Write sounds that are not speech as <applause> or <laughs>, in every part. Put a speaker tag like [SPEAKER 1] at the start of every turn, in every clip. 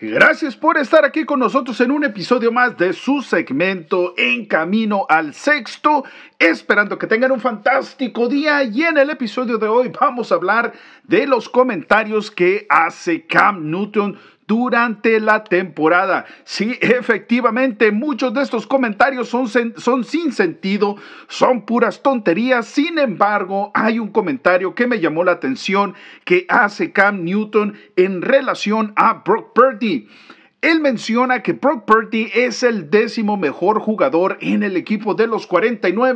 [SPEAKER 1] Gracias por estar aquí con nosotros en un episodio más de su segmento En Camino al Sexto, esperando que tengan un fantástico día y en el episodio de hoy vamos a hablar de los comentarios que hace Cam Newton durante la temporada. Sí, efectivamente, muchos de estos comentarios son, son sin sentido, son puras tonterías. Sin embargo, hay un comentario que me llamó la atención que hace Cam Newton en relación a Brock Purdy. Él menciona que Brock Purdy es el décimo mejor jugador en el equipo de los 49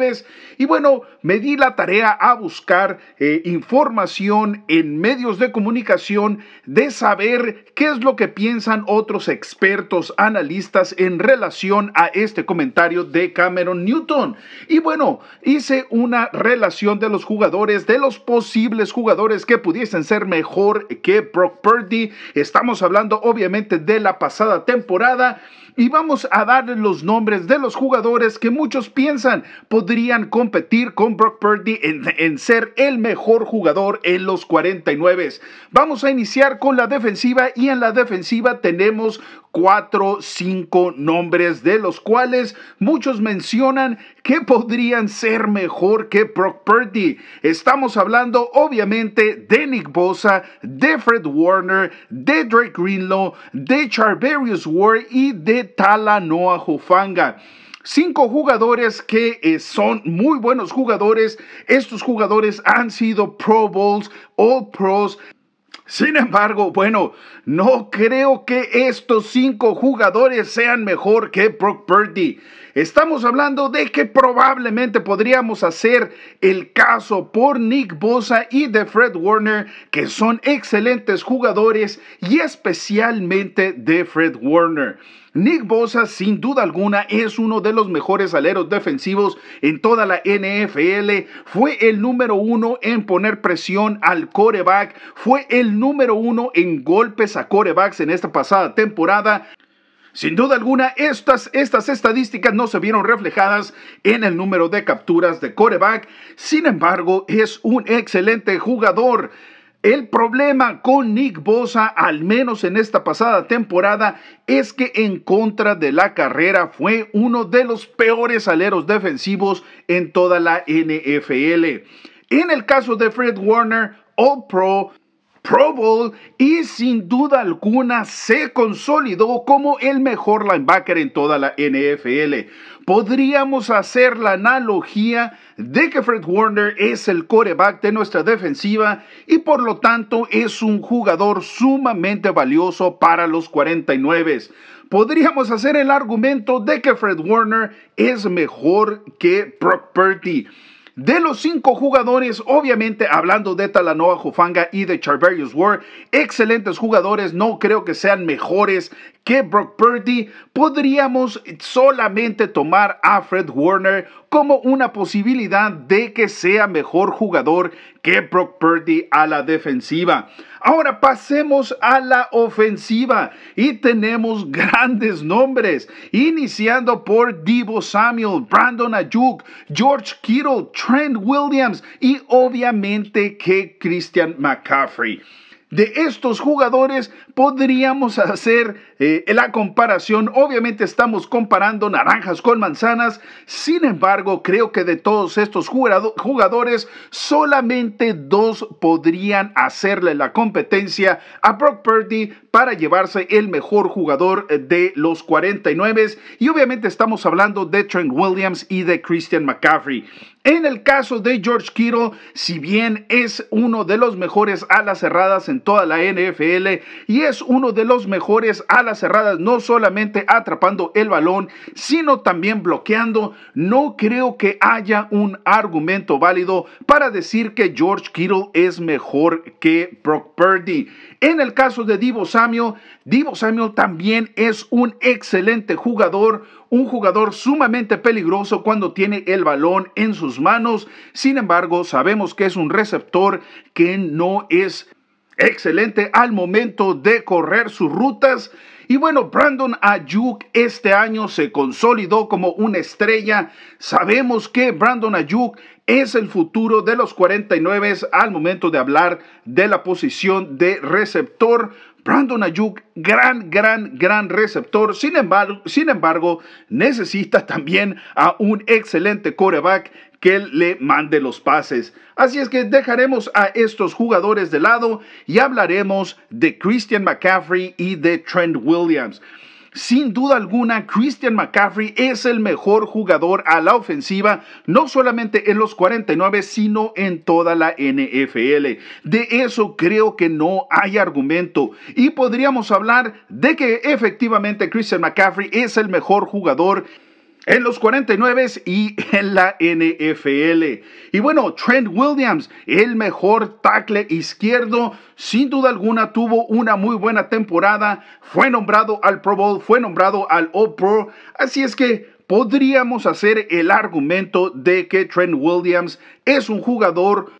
[SPEAKER 1] y bueno, me di la tarea a buscar eh, información en medios de comunicación de saber qué es lo que piensan otros expertos analistas en relación a este comentario de Cameron Newton. Y bueno, hice una relación de los jugadores, de los posibles jugadores que pudiesen ser mejor que Brock Purdy. Estamos hablando obviamente de la pasada pasada temporada y vamos a darle los nombres de los jugadores que muchos piensan podrían competir con Brock Purdy en, ser el mejor jugador en los 49. Vamos a iniciar con la defensiva y en la defensiva tenemos cuatro, cinco nombres de los cuales muchos mencionan que podrían ser mejor que Brock Purdy. Estamos hablando obviamente de Nick Bosa, de Fred Warner, de Drake Greenlow, de Charverius Ward y de Tala Talanoa Hufanga Cinco jugadores que eh, son muy buenos jugadores. Estos jugadores han sido Pro Bowls, All Pros. Sin embargo, bueno, no creo que estos cinco jugadores sean mejor que Brock Purdy. Estamos hablando de que probablemente podríamos hacer el caso por Nick Bosa y de Fred Warner, que son excelentes jugadores y especialmente de Fred Warner. Nick Bosa sin duda alguna es uno de los mejores aleros defensivos en toda la NFL. Fue el número uno en poner presión al coreback. Fue el número uno en golpes a corebacks en esta pasada temporada. Sin duda alguna, estas, estas estadísticas no se vieron reflejadas en el número de capturas de coreback. Sin embargo, es un excelente jugador. El problema con Nick Bosa, al menos en esta pasada temporada, es que en contra de la carrera fue uno de los peores aleros defensivos en toda la NFL. En el caso de Fred Warner, All Pro, Pro Bowl y sin duda alguna se consolidó como el mejor linebacker en toda la NFL. Podríamos hacer la analogía de que Fred Warner es el coreback de nuestra defensiva y por lo tanto es un jugador sumamente valioso para los 49 podríamos hacer el argumento de que Fred Warner es mejor que Brock Purdy. De los cinco jugadores, obviamente hablando de Talanoa Jufanga y de Charverius Ward, excelentes jugadores, no creo que sean mejores que Brock Purdy. Podríamos solamente tomar a Fred Warner como una posibilidad de que sea mejor jugador que Brock Purdy a la defensiva. Ahora pasemos a la ofensiva y tenemos <laughs> grandes nombres, iniciando por Divo Samuel, Brandon Ayuk, George Kittle, Trent Williams y obviamente que Christian McCaffrey. De estos jugadores podríamos <laughs> hacer eh, la comparación, obviamente estamos comparando naranjas con manzanas, sin embargo, creo que de todos estos jugadores, solamente dos podrían hacerle la competencia a Brock Purdy para llevarse el mejor jugador eh, de los 49 y obviamente estamos hablando de Trent Williams y de Christian McCaffrey. En el caso de George Kittle, si bien es uno de los mejores alas cerradas en toda la NFL y es uno de los mejores alas cerradas, no solamente atrapando el balón, sino también bloqueando, no creo que haya un argumento válido para decir que George Kittle es mejor que Brock Purdy. En el caso de Divo Samio Divo Samio también es un excelente jugador, un jugador sumamente peligroso cuando tiene el balón en sus manos. Sin embargo, sabemos que es un receptor que no es excelente al momento de correr sus rutas. Y bueno, Brandon Ayuk este año se consolidó como una estrella. Sabemos que Brandon Ayuk es el futuro de los 49 al momento de hablar de la posición de receptor. Brandon Ayuk, gran, gran, gran receptor. Sin embargo, sin embargo, necesita también a un excelente coreback que le mande los pases. Así es que dejaremos a estos jugadores de lado y hablaremos de Christian McCaffrey y de Trent Williams. Sin duda alguna, Christian McCaffrey es el mejor jugador a la ofensiva, no solamente en los 49, sino en toda la NFL. De eso creo que no hay argumento. Y podríamos hablar de que efectivamente Christian McCaffrey es el mejor jugador en los 49 y en la NFL. Y bueno, Trent Williams, el mejor tackle izquierdo, sin duda alguna tuvo una muy buena temporada, fue nombrado al Pro Bowl, fue nombrado al All Pro, así es que podríamos hacer el argumento de que Trent Williams es un jugador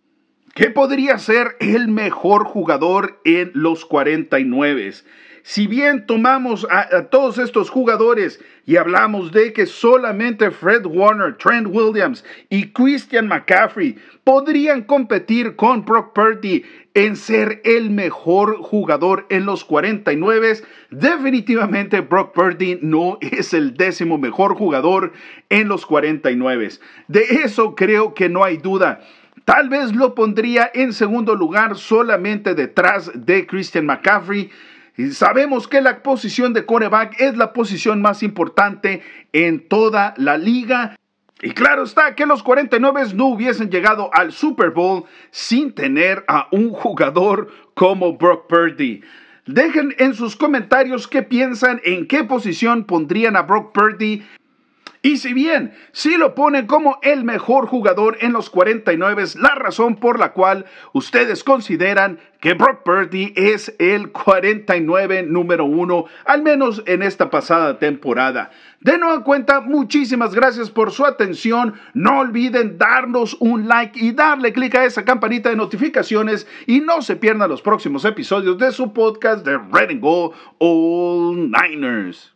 [SPEAKER 1] ¿Qué podría ser el mejor jugador en los 49. Si bien tomamos a, a, todos estos jugadores y hablamos de que solamente Fred Warner, Trent Williams y Christian McCaffrey podrían competir con Brock Purdy en ser el mejor jugador en los 49, definitivamente Brock Purdy no es el décimo mejor jugador en los 49. De eso creo que no hay duda. Tal vez lo pondría en segundo lugar solamente detrás de Christian McCaffrey. Y sabemos que la posición de coreback es la posición más importante en toda la liga. Y claro está que los 49 no hubiesen llegado al Super Bowl sin tener a un jugador como Brock Purdy. Dejen en sus comentarios qué piensan, en qué posición pondrían a Brock Purdy y si bien si lo ponen como el mejor jugador en los 49, es la razón por la cual ustedes consideran que Brock Purdy es el 49 número uno, al menos en esta pasada temporada. De nueva cuenta, muchísimas gracias por su atención. No olviden darnos un like y darle clic a esa campanita de notificaciones y no se pierdan los próximos episodios de su podcast de Red and Gold All Niners.